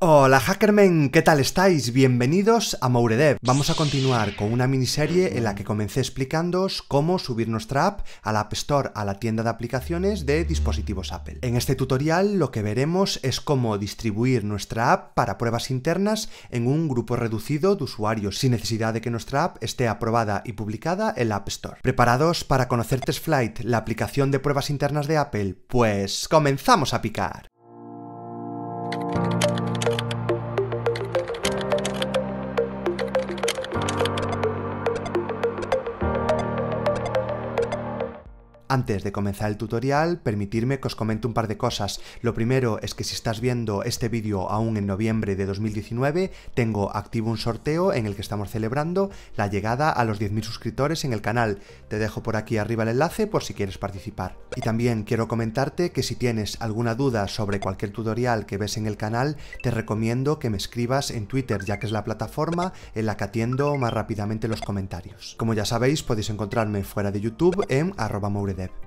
Hola hackermen, ¿qué tal estáis? Bienvenidos a Mouredev. Vamos a continuar con una miniserie en la que comencé explicándoos cómo subir nuestra app a la App Store, a la tienda de aplicaciones de dispositivos Apple. En este tutorial lo que veremos es cómo distribuir nuestra app para pruebas internas en un grupo reducido de usuarios sin necesidad de que nuestra app esté aprobada y publicada en la App Store. ¿Preparados para conocer TestFlight, la aplicación de pruebas internas de Apple? Pues comenzamos a picar. Antes de comenzar el tutorial, permitirme que os comente un par de cosas. Lo primero es que si estás viendo este vídeo aún en noviembre de 2019, tengo activo un sorteo en el que estamos celebrando la llegada a los 10.000 suscriptores en el canal. Te dejo por aquí arriba el enlace por si quieres participar. Y también quiero comentarte que si tienes alguna duda sobre cualquier tutorial que ves en el canal, te recomiendo que me escribas en Twitter, ya que es la plataforma en la que atiendo más rápidamente los comentarios. Como ya sabéis, podéis encontrarme fuera de YouTube en arroba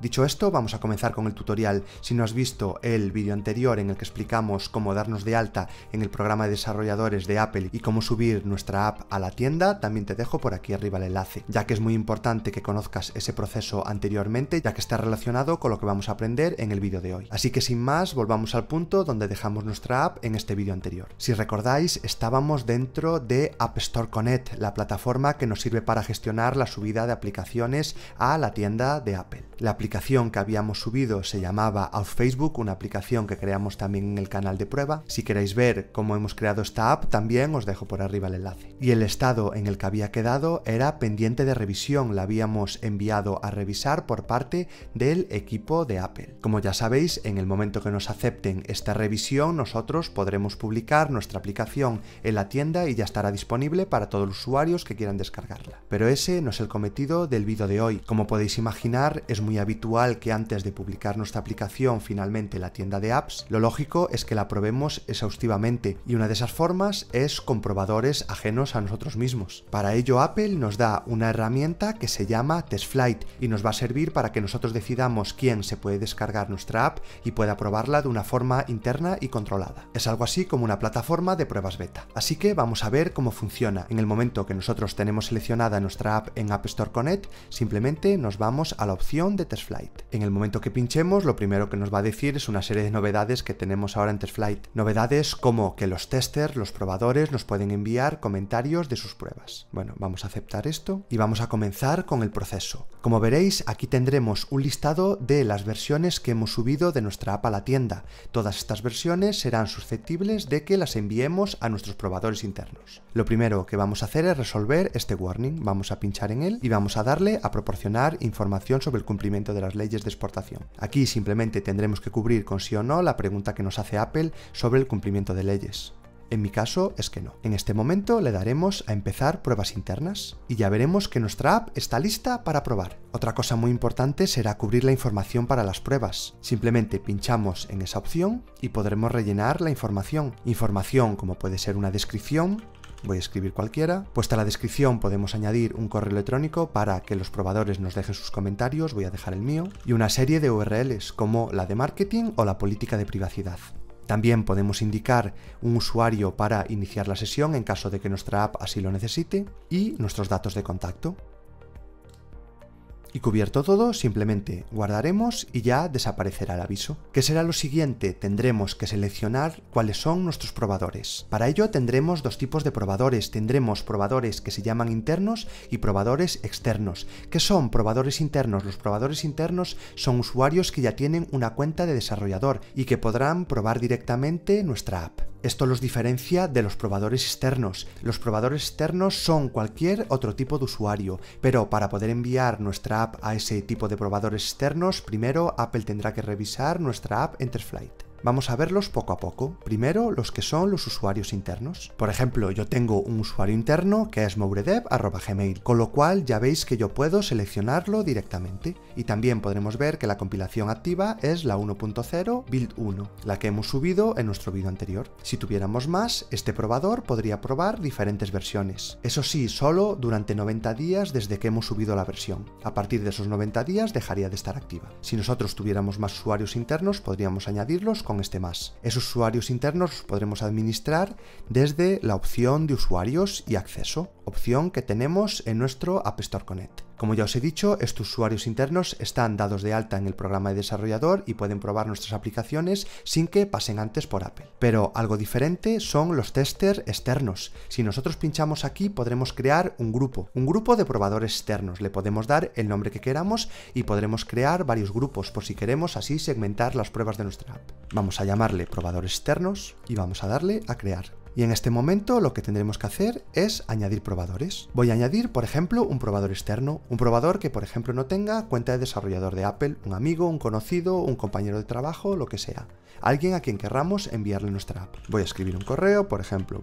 Dicho esto, vamos a comenzar con el tutorial. Si no has visto el vídeo anterior en el que explicamos cómo darnos de alta en el programa de desarrolladores de Apple y cómo subir nuestra app a la tienda, también te dejo por aquí arriba el enlace, ya que es muy importante que conozcas ese proceso anteriormente, ya que está relacionado con lo que vamos a aprender en el vídeo de hoy. Así que sin más, volvamos al punto donde dejamos nuestra app en este vídeo anterior. Si recordáis, estábamos dentro de App Store Connect, la plataforma que nos sirve para gestionar la subida de aplicaciones a la tienda de Apple. La aplicación que habíamos subido se llamaba Out Facebook, una aplicación que creamos también en el canal de prueba. Si queréis ver cómo hemos creado esta app, también os dejo por arriba el enlace. Y el estado en el que había quedado era pendiente de revisión, la habíamos enviado a revisar por parte del equipo de Apple. Como ya sabéis, en el momento que nos acepten esta revisión, nosotros podremos publicar nuestra aplicación en la tienda y ya estará disponible para todos los usuarios que quieran descargarla. Pero ese no es el cometido del vídeo de hoy. Como podéis imaginar, es muy habitual que antes de publicar nuestra aplicación finalmente la tienda de apps, lo lógico es que la probemos exhaustivamente y una de esas formas es con probadores ajenos a nosotros mismos. Para ello Apple nos da una herramienta que se llama TestFlight y nos va a servir para que nosotros decidamos quién se puede descargar nuestra app y pueda probarla de una forma interna y controlada. Es algo así como una plataforma de pruebas beta. Así que vamos a ver cómo funciona. En el momento que nosotros tenemos seleccionada nuestra app en App Store Connect, simplemente nos vamos a la opción de TestFlight. En el momento que pinchemos, lo primero que nos va a decir es una serie de novedades que tenemos ahora en TestFlight. Novedades como que los testers, los probadores, nos pueden enviar comentarios de sus pruebas. Bueno, vamos a aceptar esto y vamos a comenzar con el proceso. Como veréis, aquí tendremos un listado de las versiones que hemos subido de nuestra app a la tienda. Todas estas versiones serán susceptibles de que las enviemos a nuestros probadores internos. Lo primero que vamos a hacer es resolver este warning. Vamos a pinchar en él y vamos a darle a proporcionar información sobre el cumplimiento de las leyes de exportación. Aquí simplemente tendremos que cubrir con sí o no la pregunta que nos hace Apple sobre el cumplimiento de leyes. En mi caso es que no. En este momento le daremos a empezar pruebas internas y ya veremos que nuestra app está lista para probar. Otra cosa muy importante será cubrir la información para las pruebas. Simplemente pinchamos en esa opción y podremos rellenar la información. Información como puede ser una descripción, voy a escribir cualquiera. Puesta la descripción podemos añadir un correo electrónico para que los probadores nos dejen sus comentarios, voy a dejar el mío, y una serie de URLs como la de marketing o la política de privacidad. También podemos indicar un usuario para iniciar la sesión en caso de que nuestra app así lo necesite y nuestros datos de contacto. Y cubierto todo, simplemente guardaremos y ya desaparecerá el aviso. ¿Qué será lo siguiente? Tendremos que seleccionar cuáles son nuestros probadores. Para ello tendremos dos tipos de probadores. Tendremos probadores que se llaman internos y probadores externos. ¿Qué son probadores internos? Los probadores internos son usuarios que ya tienen una cuenta de desarrollador y que podrán probar directamente nuestra app. Esto los diferencia de los probadores externos. Los probadores externos son cualquier otro tipo de usuario, pero para poder enviar nuestra app a ese tipo de probadores externos, primero Apple tendrá que revisar nuestra app Enterflight. Vamos a verlos poco a poco. Primero, los que son los usuarios internos. Por ejemplo, yo tengo un usuario interno que es mouredev.gmail, con lo cual ya veis que yo puedo seleccionarlo directamente. Y también podremos ver que la compilación activa es la 1.0 build 1, la que hemos subido en nuestro vídeo anterior. Si tuviéramos más, este probador podría probar diferentes versiones. Eso sí, solo durante 90 días desde que hemos subido la versión. A partir de esos 90 días dejaría de estar activa. Si nosotros tuviéramos más usuarios internos, podríamos añadirlos con este más. Esos usuarios internos los podremos administrar desde la opción de usuarios y acceso, opción que tenemos en nuestro App Store Connect. Como ya os he dicho, estos usuarios internos están dados de alta en el programa de desarrollador y pueden probar nuestras aplicaciones sin que pasen antes por Apple. Pero algo diferente son los testers externos. Si nosotros pinchamos aquí podremos crear un grupo, un grupo de probadores externos. Le podemos dar el nombre que queramos y podremos crear varios grupos por si queremos así segmentar las pruebas de nuestra app. Vamos a llamarle probadores externos y vamos a darle a crear. Y en este momento lo que tendremos que hacer es añadir probadores. Voy a añadir, por ejemplo, un probador externo, un probador que, por ejemplo, no tenga cuenta de desarrollador de Apple, un amigo, un conocido, un compañero de trabajo, lo que sea alguien a quien querramos enviarle nuestra app. Voy a escribir un correo, por ejemplo,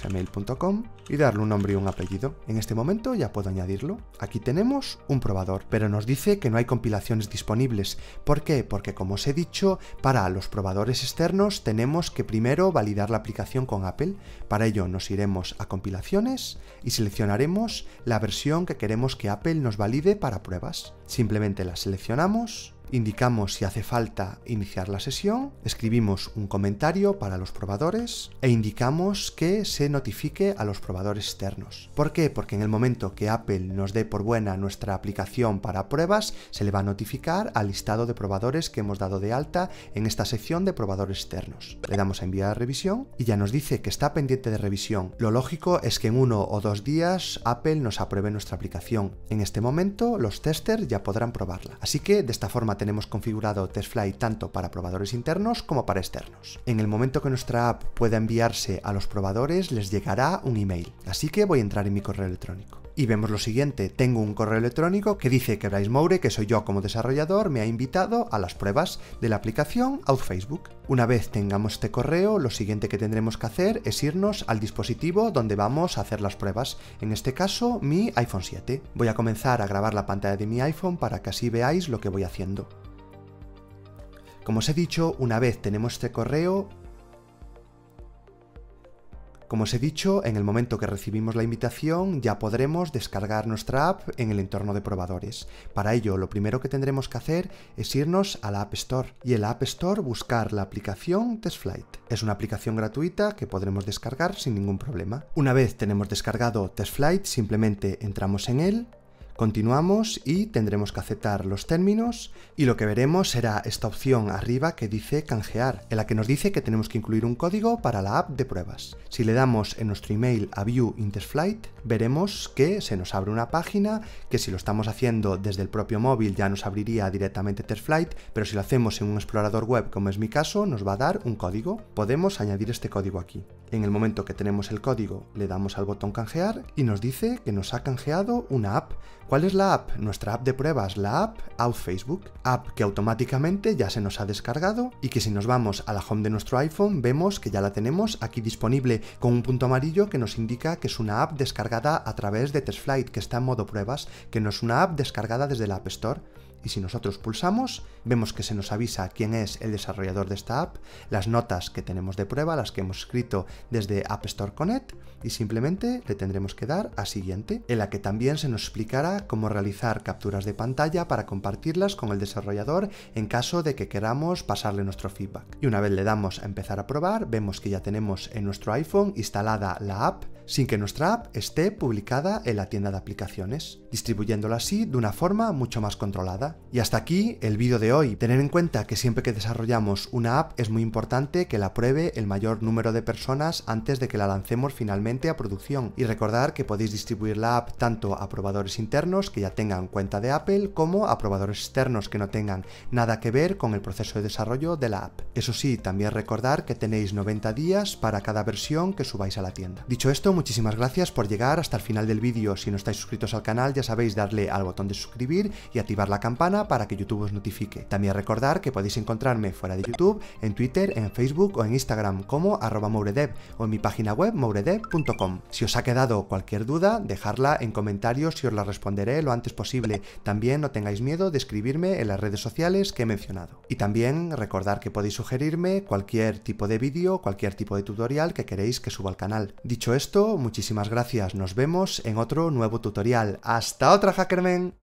gmail.com y darle un nombre y un apellido. En este momento ya puedo añadirlo. Aquí tenemos un probador, pero nos dice que no hay compilaciones disponibles. ¿Por qué? Porque como os he dicho, para los probadores externos tenemos que primero validar la aplicación con Apple. Para ello nos iremos a compilaciones y seleccionaremos la versión que queremos que Apple nos valide para pruebas. Simplemente la seleccionamos Indicamos si hace falta iniciar la sesión, escribimos un comentario para los probadores e indicamos que se notifique a los probadores externos. ¿Por qué? Porque en el momento que Apple nos dé por buena nuestra aplicación para pruebas, se le va a notificar al listado de probadores que hemos dado de alta en esta sección de probadores externos. Le damos a enviar revisión y ya nos dice que está pendiente de revisión. Lo lógico es que en uno o dos días Apple nos apruebe nuestra aplicación. En este momento los testers ya podrán probarla. Así que de esta forma tenemos configurado TestFly tanto para probadores internos como para externos. En el momento que nuestra app pueda enviarse a los probadores les llegará un email, así que voy a entrar en mi correo electrónico y vemos lo siguiente. Tengo un correo electrónico que dice que Bryce Moure, que soy yo como desarrollador, me ha invitado a las pruebas de la aplicación OutFacebook. Facebook. Una vez tengamos este correo, lo siguiente que tendremos que hacer es irnos al dispositivo donde vamos a hacer las pruebas. En este caso, mi iPhone 7. Voy a comenzar a grabar la pantalla de mi iPhone para que así veáis lo que voy haciendo. Como os he dicho, una vez tenemos este correo, como os he dicho, en el momento que recibimos la invitación ya podremos descargar nuestra app en el entorno de probadores. Para ello, lo primero que tendremos que hacer es irnos a la App Store y en la App Store buscar la aplicación TestFlight. Es una aplicación gratuita que podremos descargar sin ningún problema. Una vez tenemos descargado TestFlight, simplemente entramos en él Continuamos y tendremos que aceptar los términos y lo que veremos será esta opción arriba que dice canjear, en la que nos dice que tenemos que incluir un código para la app de pruebas. Si le damos en nuestro email a View Intersflight, veremos que se nos abre una página que si lo estamos haciendo desde el propio móvil ya nos abriría directamente Testflight, pero si lo hacemos en un explorador web como es mi caso, nos va a dar un código. Podemos añadir este código aquí. En el momento que tenemos el código, le damos al botón canjear y nos dice que nos ha canjeado una app. ¿Cuál es la app? Nuestra app de pruebas, la app Out Facebook, app que automáticamente ya se nos ha descargado y que si nos vamos a la home de nuestro iPhone vemos que ya la tenemos aquí disponible con un punto amarillo que nos indica que es una app descargada a través de TestFlight que está en modo pruebas, que no es una app descargada desde la App Store y si nosotros pulsamos, vemos que se nos avisa quién es el desarrollador de esta app, las notas que tenemos de prueba, las que hemos escrito desde App Store Connect y simplemente le tendremos que dar a siguiente, en la que también se nos explicará cómo realizar capturas de pantalla para compartirlas con el desarrollador en caso de que queramos pasarle nuestro feedback. Y una vez le damos a empezar a probar, vemos que ya tenemos en nuestro iPhone instalada la app sin que nuestra app esté publicada en la tienda de aplicaciones, distribuyéndola así de una forma mucho más controlada. Y hasta aquí el vídeo de hoy. Tener en cuenta que siempre que desarrollamos una app es muy importante que la pruebe el mayor número de personas antes de que la lancemos finalmente a producción. Y recordar que podéis distribuir la app tanto a probadores internos que ya tengan cuenta de Apple como a probadores externos que no tengan nada que ver con el proceso de desarrollo de la app. Eso sí, también recordar que tenéis 90 días para cada versión que subáis a la tienda. Dicho esto, muchísimas gracias por llegar hasta el final del vídeo. Si no estáis suscritos al canal ya sabéis darle al botón de suscribir y activar la campana para que YouTube os notifique. También recordar que podéis encontrarme fuera de YouTube, en Twitter, en Facebook o en Instagram como arroba mouredev o en mi página web mouredev.com. Si os ha quedado cualquier duda, dejadla en comentarios y os la responderé lo antes posible. También no tengáis miedo de escribirme en las redes sociales que he mencionado. Y también recordar que podéis sugerirme cualquier tipo de vídeo, cualquier tipo de tutorial que queréis que suba al canal. Dicho esto, muchísimas gracias, nos vemos en otro nuevo tutorial. ¡Hasta otra, Hackerman!